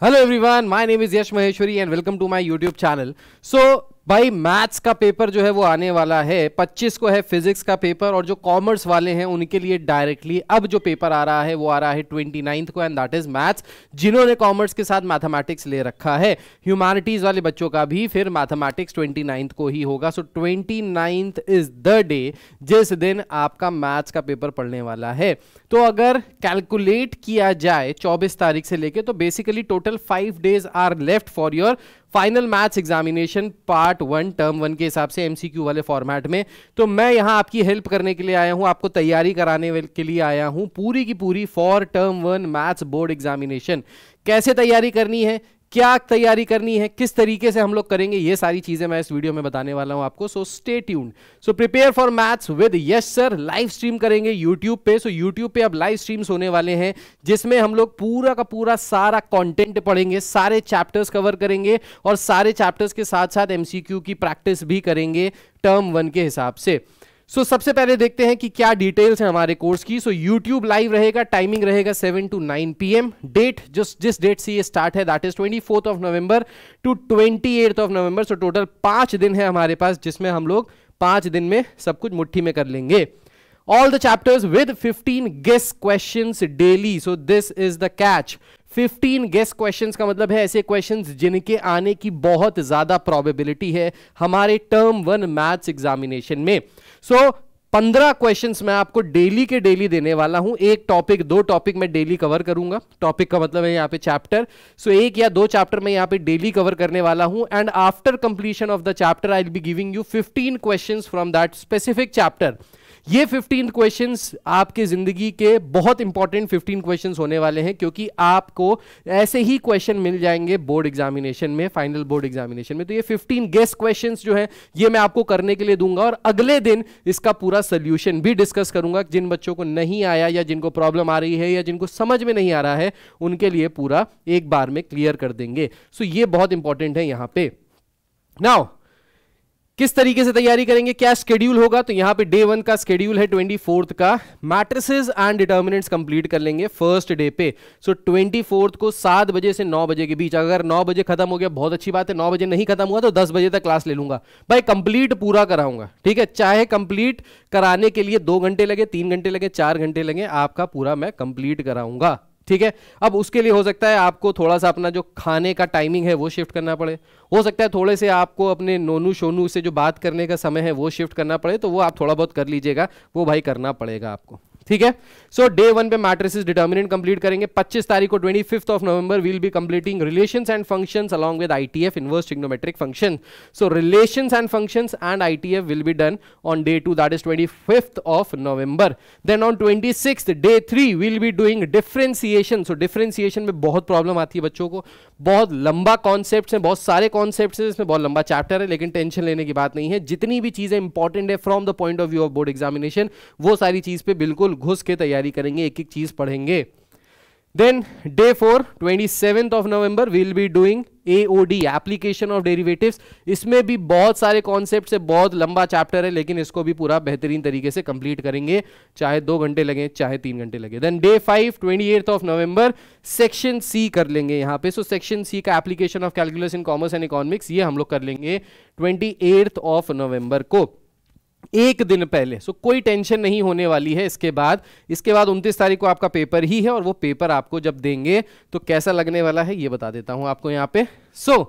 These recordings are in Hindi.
Hello everyone, my name is Yash Maheshwari and welcome to my YouTube channel. So भाई मैथ्स का पेपर जो है वो आने वाला है 25 को है फिजिक्स का पेपर और जो कॉमर्स वाले हैं उनके लिए डायरेक्टली अब जो पेपर आ रहा है वो आ रहा है ट्वेंटी नाइन्थ को एंड दैट इज मैथ्स जिन्होंने कॉमर्स के साथ मैथमेटिक्स ले रखा है ह्यूमैनिटीज वाले बच्चों का भी फिर मैथमेटिक्स ट्वेंटी नाइन्थ को ही होगा so twenty ninth is the day जिस दिन आपका मैथ्स का पेपर पढ़ने वाला है तो अगर कैलकुलेट किया जाए चौबीस तारीख से लेके तो basically total five days are left for your final maths examination part one term one के हिसाब से एमसीक्यू वाले फॉर्मेट में तो मैं यहां आपकी हेल्प करने के लिए आया हूं आपको तैयारी कराने के लिए आया हूं पूरी की पूरी for term one maths board examination कैसे तैयारी करनी है क्या तैयारी करनी है किस तरीके से हम लोग करेंगे ये सारी चीजें मैं इस वीडियो में बताने वाला हूं आपको so stay tuned so prepare for maths with yes sir live stream करेंगे यूट्यूब पे सो so यूट्यूब पे अब लाइव स्ट्रीम्स होने वाले हैं जिसमें हम लोग पूरा का पूरा सारा कंटेंट पढ़ेंगे सारे चैप्टर्स कवर करेंगे और सारे चैप्टर्स के साथ साथ एमसीक्यू की प्रैक्टिस भी करेंगे टर्म वन के हिसाब से सो so, सबसे पहले देखते हैं कि क्या डिटेल्स हैं हमारे कोर्स की सो यूट्यूब लाइव रहेगा टाइमिंग रहेगा seven to nine P M date जो जिस डेट से ये स्टार्ट है that is twenty fourth of November to twenty of November so total पांच दिन है हमारे पास जिसमें हम लोग पांच दिन में सब कुछ मुट्ठी में कर लेंगे all the chapters with 15 guessed question daily so this is the catch 15 guessed questions का मतलब है ऐसे क्वेश्चंस जिनके आने की बहुत ज्यादा प्रोबेबिलिटी है हमारे टर्म वन मैथ्स एग्जामिनेशन में सो so, पंद्रह क्वेश्चन मैं आपको डेली के डेली देने वाला हूं एक टॉपिक दो टॉपिक मैं डेली कवर करूंगा टॉपिक का मतलब है यहां पे चैप्टर सो एक या दो चैप्टर मैं यहां पे डेली कवर करने वाला हूं and after completion of the chapter I will be giving you 15 questions from that specific chapter ये 15 क्वेश्चंस आपके जिंदगी के बहुत इंपॉर्टेंट 15 क्वेश्चंस होने वाले हैं क्योंकि आपको ऐसे ही क्वेश्चन मिल जाएंगे बोर्ड एग्जामिनेशन में फाइनल बोर्ड एग्जामिनेशन में तो ये 15 गेस्ट क्वेश्चंस जो हैं ये मैं आपको करने के लिए दूंगा और अगले दिन इसका पूरा सोल्यूशन भी डिस्कस करूंगा जिन बच्चों को नहीं आया या जिनको प्रॉब्लम आ रही है या जिनको समझ में नहीं आ रहा है उनके लिए पूरा एक बार में क्लियर कर देंगे सो so ये बहुत इंपॉर्टेंट है यहाँ पे नाउ किस तरीके से तैयारी करेंगे क्या स्केड्यूल होगा तो यहां पे डे वन का स्केड्यूल है ट्वेंटी फोर्थ का मैट्रिसेस एंड डिटर्मिनेंट्स कंप्लीट कर लेंगे फर्स्ट डे पे सो ट्वेंटी फोर्थ को सात बजे से नौ बजे के बीच अगर नौ बजे खत्म हो गया बहुत अच्छी बात है नौ बजे नहीं खत्म हुआ तो दस बजे तक क्लास ले लूंगा भाई कंप्लीट पूरा कराऊंगा ठीक है चाहे कंप्लीट कराने के लिए दो घंटे लगे तीन घंटे लगे चार घंटे लगे आपका पूरा मैं कंप्लीट कराऊंगा ठीक है अब उसके लिए हो सकता है आपको थोड़ा सा अपना जो खाने का टाइमिंग है वो शिफ्ट करना पड़े हो सकता है थोड़े से आपको अपने नोनू शोनू से जो बात करने का समय है वो शिफ्ट करना पड़े तो वो आप थोड़ा बहुत कर लीजिएगा वो भाई करना पड़ेगा आपको ठीक है सो डे वन पे मैट्रिसेस डिटर्मिनेंट कंप्लीट करेंगे 25 तारीख को 25th of November will be completing relations and functions along with ITF inverse trigonometric function so relations and functions and ITF will be done on day two that is 25th of November then on 26th day three will be doing differentiation so differentiation में बहुत प्रॉब्लम आती है बच्चों को बहुत लंबा कॉन्सेप्ट है बहुत सारे कॉन्सेप्ट है इसमें बहुत लंबा चैप्टर है लेकिन टेंशन लेने की बात नहीं है जितनी भी चीजें इंपॉर्टेंट है from the point of view of board examination वो सारी चीज पे बिल्कुल घुस के तैयारी करेंगे एक एक चीज पढ़ेंगे then day four twenty seventh of November will be doing AOD application of derivative इसमें भी बहुत सारे कॉन्सेप्ट से बहुत लंबा चैप्टर है लेकिन इसको भी पूरा बेहतरीन तरीके से कंप्लीट करेंगे चाहे दो घंटे लगे चाहे तीन घंटे लगे then day five twenty eight of November section C कर लेंगे यहाँ पे सो सेक्शन सी का application of calculus in commerce and economics ये हम लोग कर लेंगे ट्वेंटी ऑफ नवंबर को एक दिन पहले सो so, कोई टेंशन नहीं होने वाली है इसके बाद इसके बाद 29 तारीख को आपका पेपर ही है और वो पेपर आपको जब देंगे तो कैसा लगने वाला है ये बता देता हूं आपको यहां पे so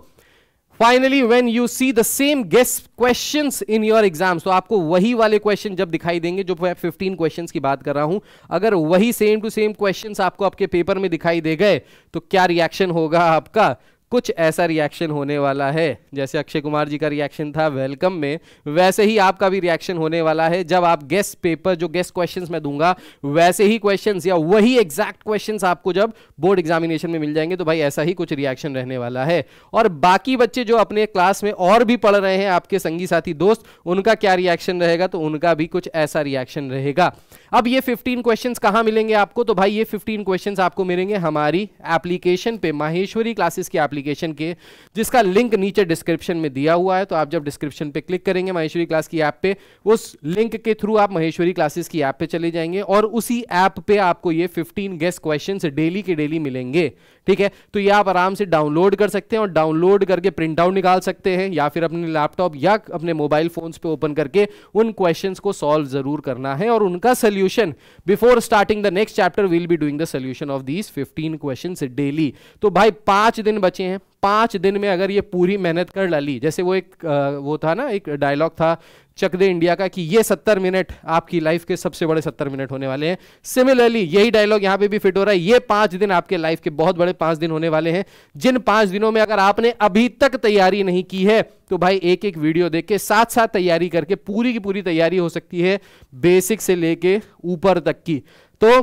finally when you see the same guess question in your exam तो आपको वही वाले क्वेश्चन जब दिखाई देंगे जो मैं क्वेश्चन की बात कर रहा हूं अगर वही सेम टू सेम क्वेश्चन आपको आपके पेपर में दिखाई दे गए तो क्या रिएक्शन होगा आपका कुछ ऐसा रिएक्शन होने वाला है जैसे अक्षय कुमार जी का रिएक्शन था वेलकम में वैसे ही आपका भी रिएक्शन होने वाला है जब आप गेस्ट पेपर जो गेस्ट क्वेश्चंस मैं दूंगा वैसे ही क्वेश्चंस या वही एग्जैक्ट क्वेश्चंस आपको जब बोर्ड एग्जामिनेशन में मिल जाएंगे तो भाई ऐसा ही कुछ रिएक्शन रहने वाला है और बाकी बच्चे जो अपने क्लास में और भी पढ़ रहे हैं आपके संगी साथी दोस्त उनका क्या रिएक्शन रहेगा तो उनका भी कुछ ऐसा रिएक्शन रहेगा अब ये फिफ्टीन क्वेश्चन कहाँ मिलेंगे आपको तो भाई ये फिफ्टीन क्वेश्चन आपको मिलेंगे हमारी एप्लीकेशन पे माहेश्वरी क्लासेस की एप्लीकेशन एप्लीकेशन के जिसका लिंक नीचे डिस्क्रिप्शन में दिया हुआ है तो आप जब डिस्क्रिप्शन पे क्लिक करेंगे महेश्वरी क्लास की ऐप पे उस लिंक के थ्रू आप महेश्वरी क्लासेस की ऐप पे चले जाएंगे और उसी ऐप पे आपको ये 15 गेस्ट क्वेश्चन डेली के डेली मिलेंगे ठीक है तो ये आप आराम से डाउनलोड कर सकते हैं और डाउनलोड करके प्रिंट आउट निकाल सकते हैं या फिर अपने लैपटॉप या अपने मोबाइल फोन पे ओपन करके उन क्वेश्चन को सोल्व जरूर करना है और उनका solution before starting the next chapter will be doing the solution of these fifteen question daily तो भाई पांच दिन बचे हैं पाँच दिन में अगर ये पूरी मेहनत कर डाली जैसे वो एक वो था ना एक डायलॉग था चक दे इंडिया का कि ये सत्तर मिनट आपकी लाइफ के सबसे बड़े सत्तर मिनट होने वाले हैं सिमिलरली यही डायलॉग यहाँ पे भी फिट हो रहा है ये पाँच दिन आपके लाइफ के बहुत बड़े पाँच दिन होने वाले हैं जिन पाँच दिनों में अगर आपने अभी तक तैयारी नहीं की है तो भाई एक एक वीडियो देख के साथ साथ तैयारी करके पूरी की पूरी तैयारी हो सकती है बेसिक से लेके ऊपर तक की तो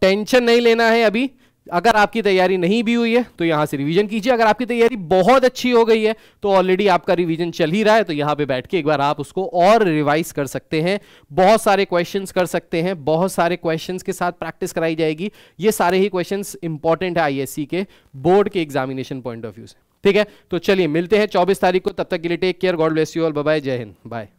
टेंशन नहीं लेना है अभी अगर आपकी तैयारी नहीं भी हुई है तो यहां से रिवीजन कीजिए अगर आपकी तैयारी बहुत अच्छी हो गई है तो ऑलरेडी आपका रिवीजन चल ही रहा है तो यहाँ पे बैठ के एक बार आप उसको और रिवाइज कर सकते हैं बहुत सारे क्वेश्चंस कर सकते हैं बहुत सारे क्वेश्चंस के साथ प्रैक्टिस कराई जाएगी ये सारे ही क्वेश्चन इंपॉर्टेंट है आई के बोर्ड के एग्जामिनेशन पॉइंट ऑफ व्यू से ठीक है तो चलिए मिलते हैं चौबीस तारीख को तब तक के लिए take care God bless you all bye जय हिंद बाय